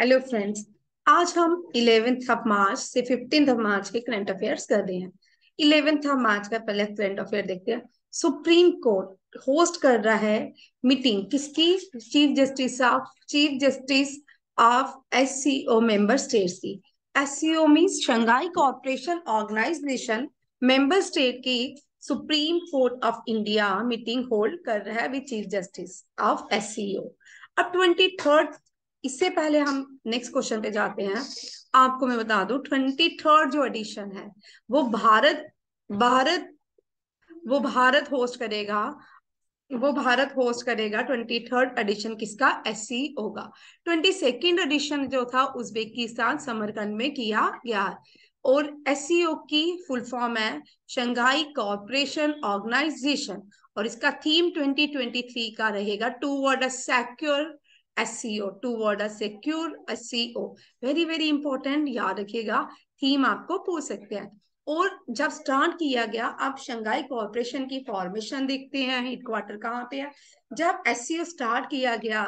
Hello friends आज हम eleventh of March से फिफ्टींथ ऑफ मार्च के करंट अफेयर्स कर रहे हैं इलेवेंथ ऑफ मार्च का पहले करंट अफेयर देखते हैं सुप्रीम कोर्ट होस्ट कर रहा है मीटिंग किसकी chief justice of chief justice of S C O member states की S C O mean Shanghai corporation organisation member state की supreme court of India meeting hold कर रहा है with chief justice of S C O अब twenty third इससे पहले हम next question पे जाते हैं आपको मैं बता दू ट्वेंटी थर्ड जो एडिशन है वो भारत भारत वो भारत होस्ट करेगा वो भारत होस्ट करेगा ट्वेंटी थर्ड एडिशन किसका एस होगा ट्वेंटी सेकेंड एडिशन जो था उज्बेकिस्तान समरकंद में किया गया और एस की फुल फॉर्म है शंघाई कॉपरेशन ऑर्गेनाइजेशन और इसका थीम 2023 का रहेगा toward a SCO toward are secure SEO. Very very important याद रखिएगा थीम आपको पूछ सकते हैं और जब स्टार्ट किया गया अब शंघाई कॉरपोरेशन की फॉर्मेशन देखते हैं हेडक्वार्टर कहाँ पे है जब एस स्टार्ट किया गया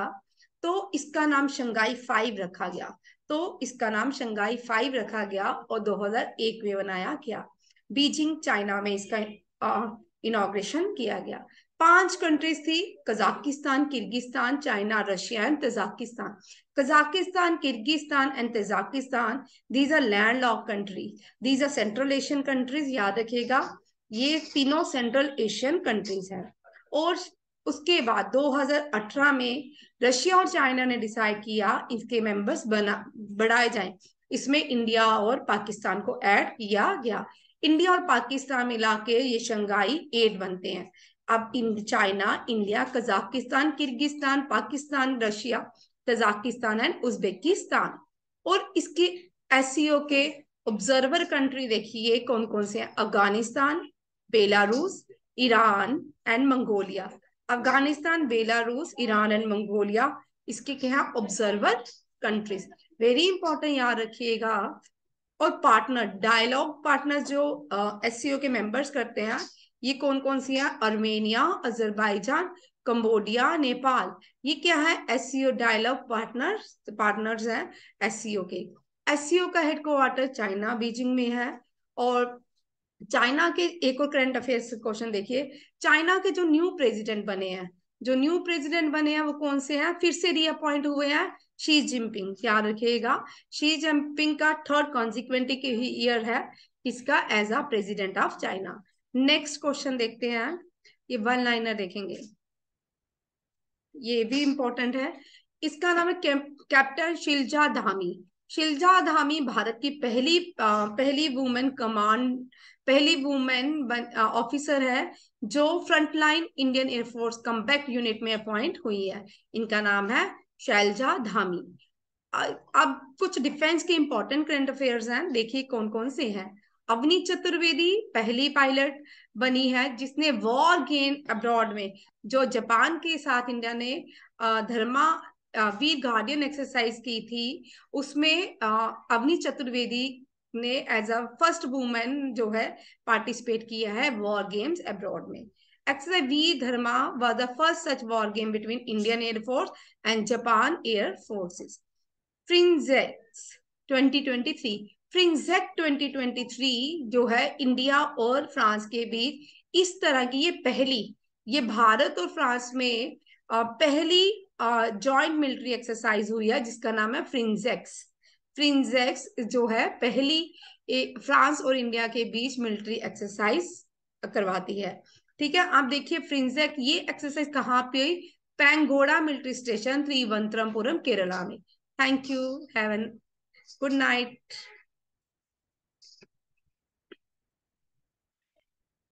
तो इसका नाम शंघाई फाइव रखा गया तो इसका नाम शंघाई फाइव रखा गया और 2001 में बनाया गया बीजिंग चाइना में इसका इनोग्रेशन किया गया पांच कंट्रीज थी Kazakhstan Kyrgyzstan China Russia and Tajikistan Kyrgyzstan and Tajikistan these are land lock country these are central Asian countries याद रखेगा ये तीनों सेंट्रल एशियन कंट्रीज हैं और उसके बाद 2018 में रशिया और चाइना ने डिसाइड किया इसके मेंबर्स बना बढ़ाए जाएं इसमें इंडिया और पाकिस्तान को ऐड किया गया इंडिया और पाकिस्तान मिला के ये शंघाई एड बनते हैं अब इन China India Kazakhstan Kyrgyzstan Pakistan Russia Kazakhstan and Uzbekistan और इसके एस e के ऑब्जर्वर कंट्री देखिए कौन कौन से हैं Afghanistan Belarus Iran and Mongolia Afghanistan Belarus Iran and Mongolia इसके क्या है ऑब्जर्वर कंट्रीज वेरी इंपॉर्टेंट याद रखिएगा और पार्टनर डायलॉग पार्टनर जो एस uh, e के मेंबर्स करते हैं ये कौन कौन सी है अर्मेनिया अजरबैजान कंबोडिया नेपाल ये क्या है एस डायलॉग पार्टनर्स पार्टनर्स हैं एस के एस का हेडक्वार्टर चाइना बीजिंग में है और चाइना के एक और करंट अफेयर्स क्वेश्चन देखिए चाइना के जो न्यू प्रेसिडेंट बने हैं जो न्यू प्रेसिडेंट बने हैं वो कौन से हैं फिर से रीअपॉइंट हुए हैं शी जिनपिंग क्या रखिएगा शी जिनपिंग का थर्ड कॉन्सिक्वेंटी ईयर है इसका as a president of China next question देखते हैं ये वन लाइनर देखेंगे ये भी इंपॉर्टेंट है इसका नाम है कैप्टन शिलजा धामी शिलजा धामी भारत की पहली पहली वुमेन कमांड पहली वुमेन ऑफिसर है जो frontline Indian air force combat unit में अपॉइंट हुई है इनका नाम है शैलजा धामी अब कुछ डिफेंस के इंपॉर्टेंट करंट अफेयर्स हैं देखिए कौन कौन से हैं अवनी चतुर्वेदी पहली पायलट बनी है जिसने वॉर गेन अब्रॉड में जो जापान के साथ इंडिया ने धर्मा वीर गार्डियन एक्सरसाइज की थी उसमें अवनी चतुर्वेदी ने एज अ फर्स्ट वुमेन जो है पार्टिसिपेट किया है वॉर गेम्स अब्रॉड में एक्सरसाइज वी Dharma was the first such war game between Indian air force and Japan air forces FRINJEX 2023 FRINJEX 2023 जो है इंडिया और फ्रांस के बीच इस तरह की ये पहली ये भारत और फ्रांस में पहली जॉइंट मिलिट्री एक्सरसाइज हुई है जिसका नाम है फ्रिंजेक्स फ्रिंजेक्स जो है पहली फ्रांस और इंडिया के बीच मिलिट्री एक्सरसाइज करवाती है ठीक है आप देखिए फ्रिंजेक ये एक्सरसाइज कहाँ पे पैंगोड़ा मिलिट्री स्टेशन त्रिवंतरमपुरम केरला में thank you have a good night